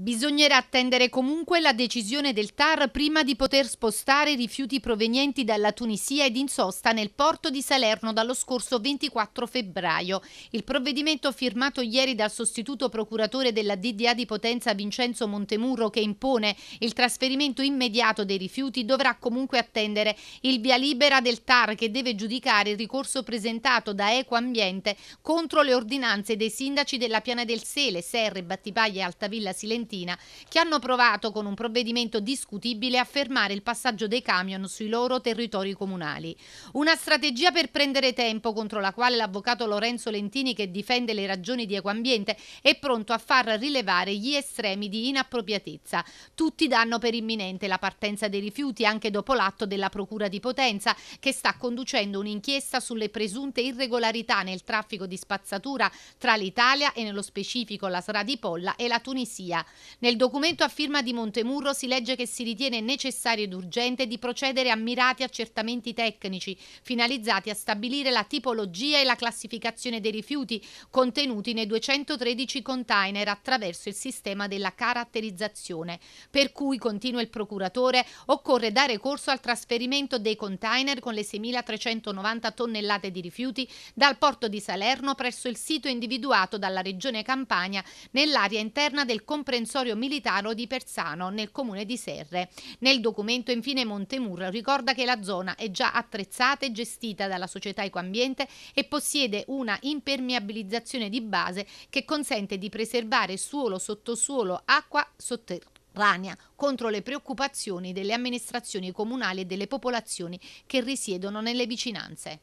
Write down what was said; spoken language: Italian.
Bisognerà attendere comunque la decisione del TAR prima di poter spostare rifiuti provenienti dalla Tunisia ed in sosta nel porto di Salerno dallo scorso 24 febbraio. Il provvedimento firmato ieri dal sostituto procuratore della DDA di Potenza Vincenzo Montemurro che impone il trasferimento immediato dei rifiuti dovrà comunque attendere il via libera del TAR che deve giudicare il ricorso presentato da Eco contro le ordinanze dei sindaci della Piana del Sele, Serre, Battipaglia e Altavilla Silenzio Argentina, che hanno provato con un provvedimento discutibile a fermare il passaggio dei camion sui loro territori comunali. Una strategia per prendere tempo contro la quale l'avvocato Lorenzo Lentini, che difende le ragioni di Ecoambiente, è pronto a far rilevare gli estremi di inappropriatezza. Tutti danno per imminente la partenza dei rifiuti anche dopo l'atto della Procura di Potenza, che sta conducendo un'inchiesta sulle presunte irregolarità nel traffico di spazzatura tra l'Italia e nello specifico la Sra di Polla e la Tunisia. Nel documento a firma di Montemurro si legge che si ritiene necessario ed urgente di procedere a mirati accertamenti tecnici finalizzati a stabilire la tipologia e la classificazione dei rifiuti contenuti nei 213 container attraverso il sistema della caratterizzazione. Per cui, continua il procuratore, occorre dare corso al trasferimento dei container con le 6.390 tonnellate di rifiuti dal porto di Salerno presso il sito individuato dalla Regione Campania nell'area interna del comprensorio comprensorio militare di Persano nel comune di Serre. Nel documento infine Montemur ricorda che la zona è già attrezzata e gestita dalla società Ecoambiente e possiede una impermeabilizzazione di base che consente di preservare suolo, sottosuolo, acqua sotterranea contro le preoccupazioni delle amministrazioni comunali e delle popolazioni che risiedono nelle vicinanze.